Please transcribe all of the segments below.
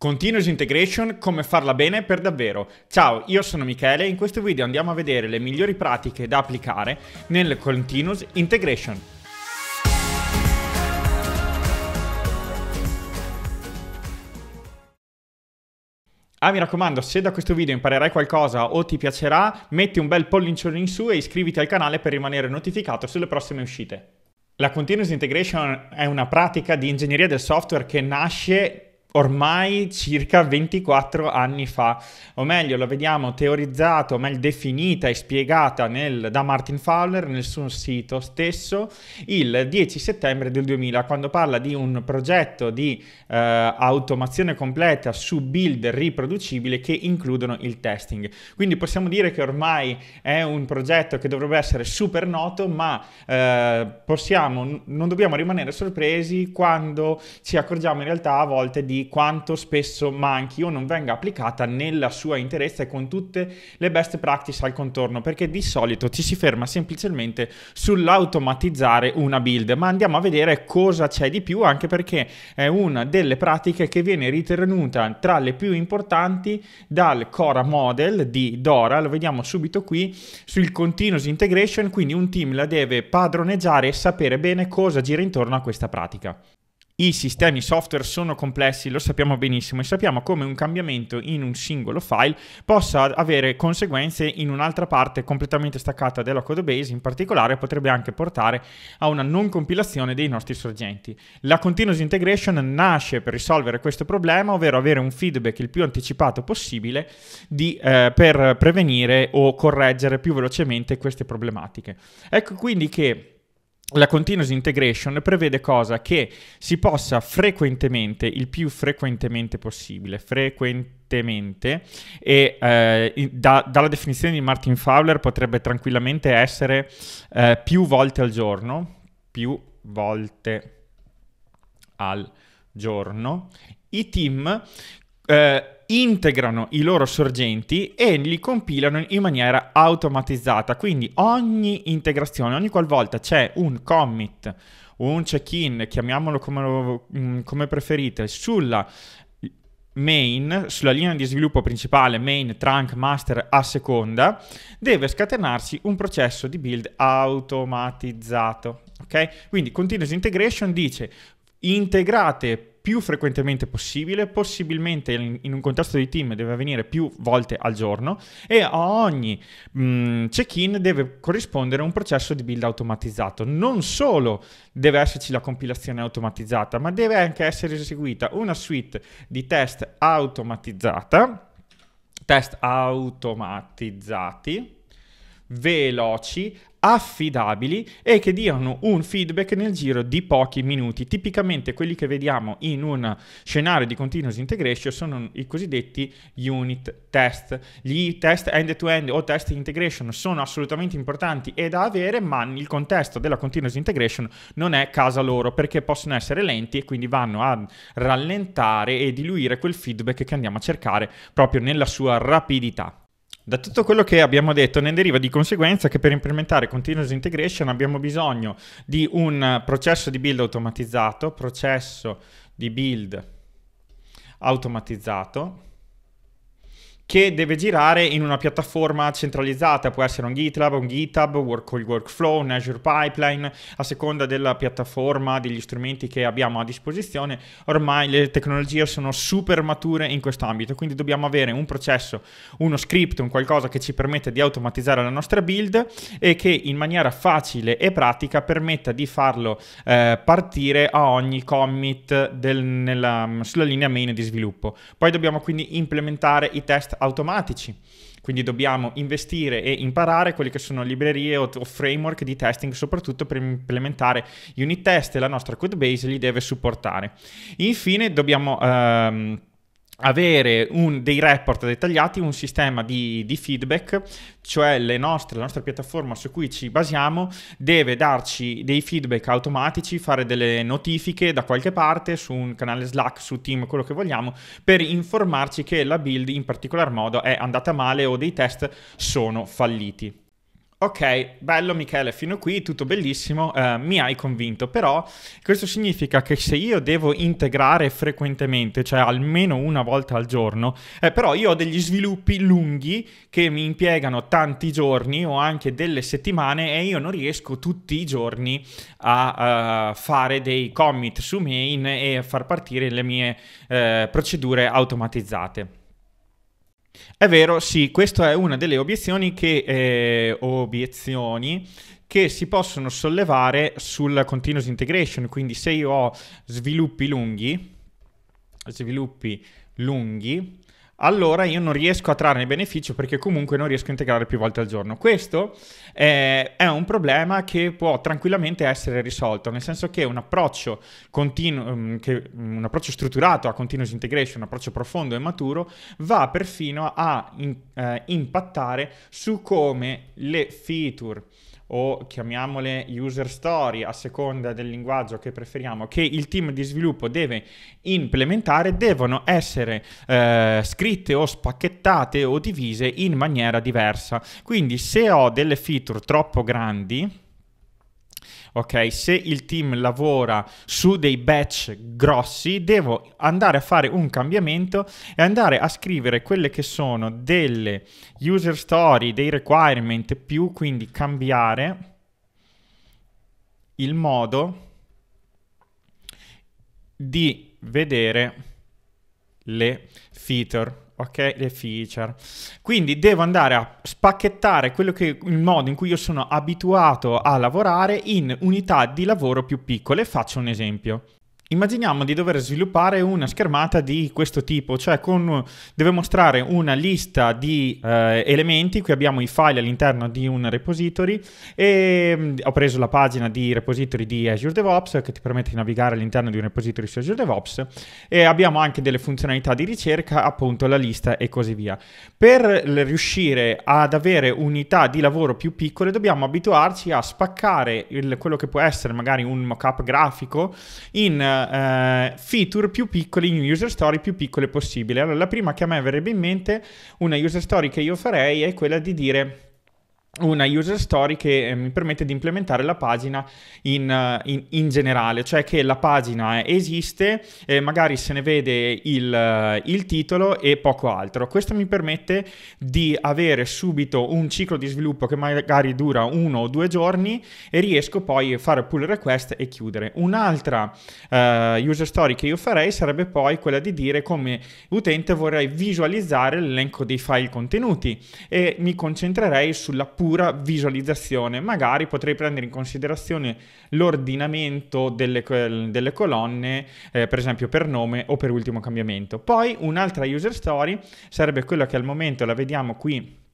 Continuous Integration, come farla bene per davvero. Ciao, io sono Michele e in questo video andiamo a vedere le migliori pratiche da applicare nel Continuous Integration. Ah mi raccomando, se da questo video imparerai qualcosa o ti piacerà, metti un bel pollicione in su e iscriviti al canale per rimanere notificato sulle prossime uscite. La Continuous Integration è una pratica di ingegneria del software che nasce ormai circa 24 anni fa, o meglio la vediamo teorizzata, o meglio definita e spiegata nel, da Martin Fowler nel suo sito stesso il 10 settembre del 2000 quando parla di un progetto di eh, automazione completa su build riproducibile che includono il testing. Quindi possiamo dire che ormai è un progetto che dovrebbe essere super noto, ma eh, possiamo, non dobbiamo rimanere sorpresi quando ci accorgiamo in realtà a volte di quanto spesso manchi o non venga applicata nella sua interezza e con tutte le best practice al contorno, perché di solito ci si ferma semplicemente sull'automatizzare una build, ma andiamo a vedere cosa c'è di più, anche perché è una delle pratiche che viene ritenuta tra le più importanti dal Cora Model di Dora, lo vediamo subito qui, sul Continuous Integration, quindi un team la deve padroneggiare e sapere bene cosa gira intorno a questa pratica. I sistemi software sono complessi, lo sappiamo benissimo e sappiamo come un cambiamento in un singolo file possa avere conseguenze in un'altra parte completamente staccata della code base, in particolare potrebbe anche portare a una non compilazione dei nostri sorgenti. La continuous integration nasce per risolvere questo problema, ovvero avere un feedback il più anticipato possibile di, eh, per prevenire o correggere più velocemente queste problematiche. Ecco quindi che la continuous integration prevede cosa? Che si possa frequentemente, il più frequentemente possibile, frequentemente, e eh, da, dalla definizione di Martin Fowler potrebbe tranquillamente essere eh, più volte al giorno, più volte al giorno, i team eh, integrano i loro sorgenti e li compilano in maniera automatizzata. Quindi ogni integrazione, ogni qualvolta c'è un commit, un check-in, chiamiamolo come, mm, come preferite, sulla main, sulla linea di sviluppo principale, main, trunk, master a seconda, deve scatenarsi un processo di build automatizzato. Ok? Quindi continuous integration dice integrate più frequentemente possibile, possibilmente in, un contesto di team deve avvenire più volte al giorno e a ogni mh, mm, check-in deve corrispondere un processo di build automatizzato. Non solo deve esserci la compilazione automatizzata, ma deve anche essere eseguita una suite di test automatizzata, test automatizzati, veloci, affidabili e che diano un feedback nel giro di pochi minuti. Tipicamente quelli che vediamo in un scenario di continuous integration sono i cosiddetti unit test. Gli test end-to-end o test integration sono assolutamente importanti e da avere, ma il contesto della continuous integration non è casa loro perché possono essere lenti e quindi vanno a rallentare e diluire quel feedback che andiamo a cercare proprio nella sua rapidità. Da tutto quello che abbiamo detto ne deriva di conseguenza che per implementare continuous integration abbiamo bisogno di un processo di build automatizzato, processo di build automatizzato che deve girare in una piattaforma centralizzata, può essere un GitLab, un GitHub, work, workflow, un Azure Pipeline, a seconda della piattaforma, degli strumenti che abbiamo a disposizione, ormai le tecnologie sono super mature in questo ambito, quindi dobbiamo avere un processo, uno script, un qualcosa che ci permette di automatizzare la nostra build e che in maniera facile e pratica permetta di farlo eh, partire a ogni commit del, nella, sulla linea main di sviluppo. Poi dobbiamo quindi implementare i test automatici. Quindi dobbiamo investire e imparare quelle che sono librerie o, o, framework di testing, soprattutto per implementare unit test e la nostra code base li deve supportare. Infine dobbiamo... Ehm, avere un, dei report dettagliati, un sistema di, di feedback, cioè nostre, la nostra piattaforma su cui ci basiamo deve darci dei feedback automatici, fare delle notifiche da qualche parte su un canale Slack, su Team, quello che vogliamo, per informarci che la build in particolar modo è andata male o dei test sono falliti. Ok, bello Michele, fino qui tutto bellissimo, eh, mi hai convinto, però questo significa che se io devo integrare frequentemente, cioè almeno una volta al giorno, eh, però io ho degli sviluppi lunghi che mi impiegano tanti giorni o anche delle settimane e io non riesco tutti i giorni a uh, fare dei commit su main e a far partire le mie uh, procedure automatizzate. È vero, sì, questa è una delle obiezioni che, eh, obiezioni che si possono sollevare sulla continuous integration, quindi se io ho sviluppi lunghi, sviluppi lunghi, allora io non riesco a trarne beneficio perché comunque non riesco a integrare più volte al giorno. Questo eh, è un problema che può tranquillamente essere risolto, nel senso che un approccio, continu- mm, che, mm, un approccio strutturato a continuous integration, un approccio profondo e maturo, va perfino a in- eh, impattare su come le feature o chiamiamole user story a seconda del linguaggio che preferiamo che il team di sviluppo deve implementare devono essere eh, scritte o spacchettate o divise in maniera diversa quindi se ho delle feature troppo grandi ok? Se il team lavora su dei batch grossi, devo andare a fare un cambiamento e andare a scrivere quelle che sono delle user story, dei requirement più, quindi cambiare il modo di vedere le feature ok? Le feature. Quindi devo andare a spacchettare quello che il modo in cui io sono abituato a lavorare in unità di lavoro più piccole. Faccio un esempio. Immaginiamo di dover sviluppare una schermata di questo tipo, cioè con, deve mostrare una lista di eh, elementi, qui abbiamo i file all'interno di un repository e mh, mm, ho preso la pagina di repository di Azure DevOps che ti permette di navigare all'interno di un repository su Azure DevOps e abbiamo anche delle funzionalità di ricerca, appunto la lista e così via. Per riuscire ad avere unità di lavoro più piccole dobbiamo abituarci a spaccare il, quello che può essere magari un mockup grafico in eh, feature più piccole in user story più piccole possibile. Allora, la prima che a me verrebbe in mente, una user story che io farei è quella di dire una user story che eh, mi permette di implementare la pagina in, eh, in, in generale, cioè che la pagina eh, esiste, eh, magari se ne vede il, il, titolo e poco altro. Questo mi permette di avere subito un ciclo di sviluppo che magari dura uno o due giorni e riesco poi a fare pull request e chiudere. Un'altra eh, user story che io farei sarebbe poi quella di dire come utente vorrei visualizzare l'elenco dei file contenuti e mi concentrerei sulla pura visualizzazione. Magari potrei prendere in considerazione l'ordinamento delle, delle colonne, eh, per esempio per nome o per ultimo cambiamento. Poi un'altra user story sarebbe quella che al momento la vediamo qui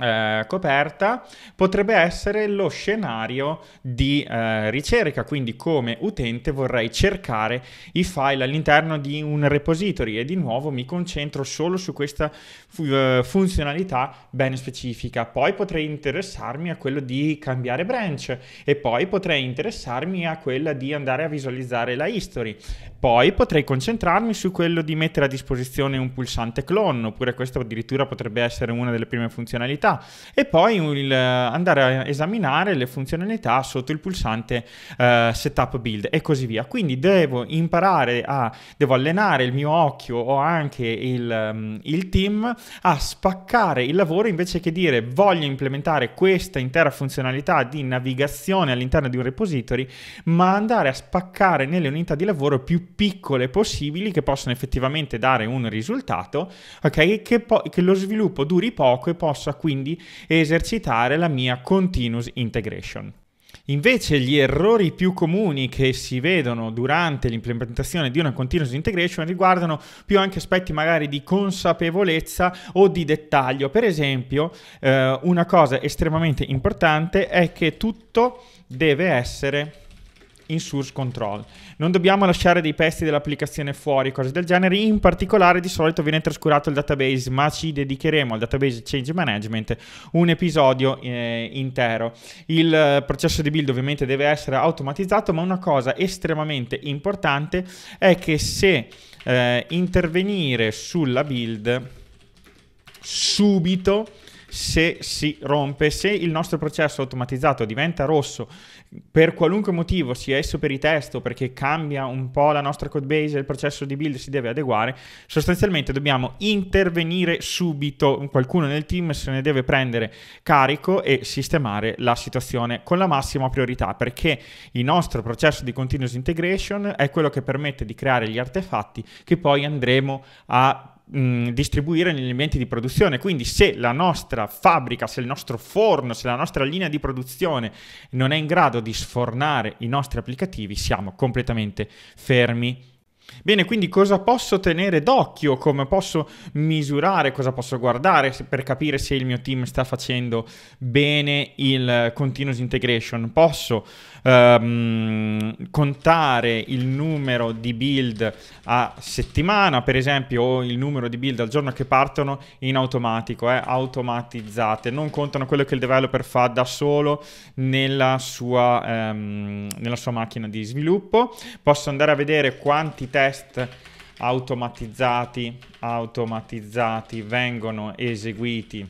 eh, coperta potrebbe essere lo scenario di eh, ricerca, quindi come utente vorrei cercare i file all'interno di un repository e di nuovo mi concentro solo su questa fu- eh, funzionalità ben specifica. Poi potrei interessarmi a quello di cambiare branch e poi potrei interessarmi a quella di andare a visualizzare la history. Poi potrei concentrarmi su quello di mettere a disposizione un pulsante clone, oppure questo addirittura potrebbe essere una delle prime funzionalità funzionalità e poi il, andare a esaminare le funzionalità sotto il pulsante eh, setup build e così via. Quindi devo imparare a, devo allenare il mio occhio o anche il, mm, il team a spaccare il lavoro invece che dire voglio implementare questa intera funzionalità di navigazione all'interno di un repository, ma andare a spaccare nelle unità di lavoro più piccole possibili che possono effettivamente dare un risultato, ok? Che, po- che lo sviluppo duri poco e possa quindi quindi esercitare la mia continuous integration. Invece gli errori più comuni che si vedono durante l'implementazione di una continuous integration riguardano più anche aspetti magari di consapevolezza o di dettaglio. Per esempio, eh, una cosa estremamente importante è che tutto deve essere in source control. Non dobbiamo lasciare dei pezzi dell'applicazione fuori, cose del genere. In particolare, di solito viene trascurato il database, ma ci dedicheremo al database change management un episodio eh, intero. Il eh, processo di build ovviamente deve essere automatizzato, ma una cosa estremamente importante è che se eh, intervenire sulla build subito se si rompe, se il nostro processo automatizzato diventa rosso per qualunque motivo, sia esso per i test o perché cambia un po' la nostra code base, il processo di build si deve adeguare, sostanzialmente dobbiamo intervenire subito, qualcuno nel team se ne deve prendere carico e sistemare la situazione con la massima priorità, perché il nostro processo di continuous integration è quello che permette di creare gli artefatti che poi andremo a distribuire negli ambienti di produzione. Quindi se la nostra fabbrica, se il nostro forno, se la nostra linea di produzione non è in grado di sfornare i nostri applicativi, siamo completamente fermi Bene, quindi cosa posso tenere d'occhio, come posso misurare, cosa posso guardare per capire se il mio team sta facendo bene il continuous integration? Posso ehm, contare il numero di build a settimana, per esempio, o il numero di build al giorno che partono in automatico, eh, automatizzate, non contano quello che il developer fa da solo nella sua, ehm, nella sua macchina di sviluppo. Posso andare a vedere quanti test test automatizzati, automatizzati vengono eseguiti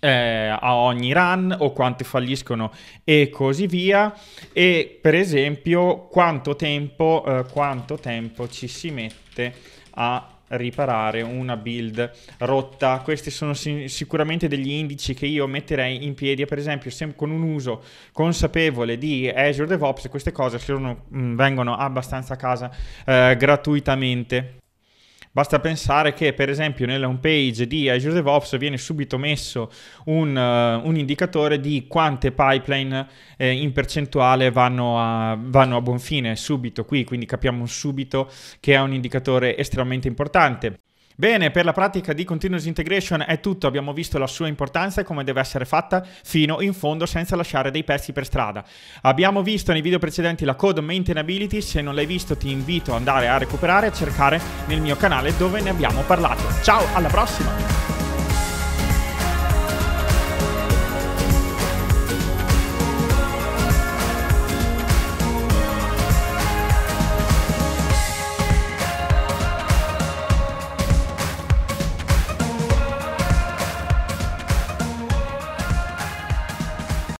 eh, a ogni run o quanti falliscono e così via e per esempio quanto tempo, eh, quanto tempo ci si mette a riparare una build rotta. Questi sono si- sicuramente degli indici che io metterei in piedi, per esempio, sem- con un uso consapevole di Azure DevOps, queste cose sono, mh, vengono abbastanza a casa eh, gratuitamente. Basta pensare che, per esempio, nella home page di Azure DevOps viene subito messo un, uh, un indicatore di quante pipeline eh, in percentuale vanno a, vanno a buon fine subito qui, quindi capiamo subito che è un indicatore estremamente importante. Bene, per la pratica di continuous integration è tutto, abbiamo visto la sua importanza e come deve essere fatta fino in fondo senza lasciare dei pezzi per strada. Abbiamo visto nei video precedenti la code maintainability, se non l'hai visto ti invito ad andare a recuperare e a cercare nel mio canale dove ne abbiamo parlato. Ciao, alla prossima!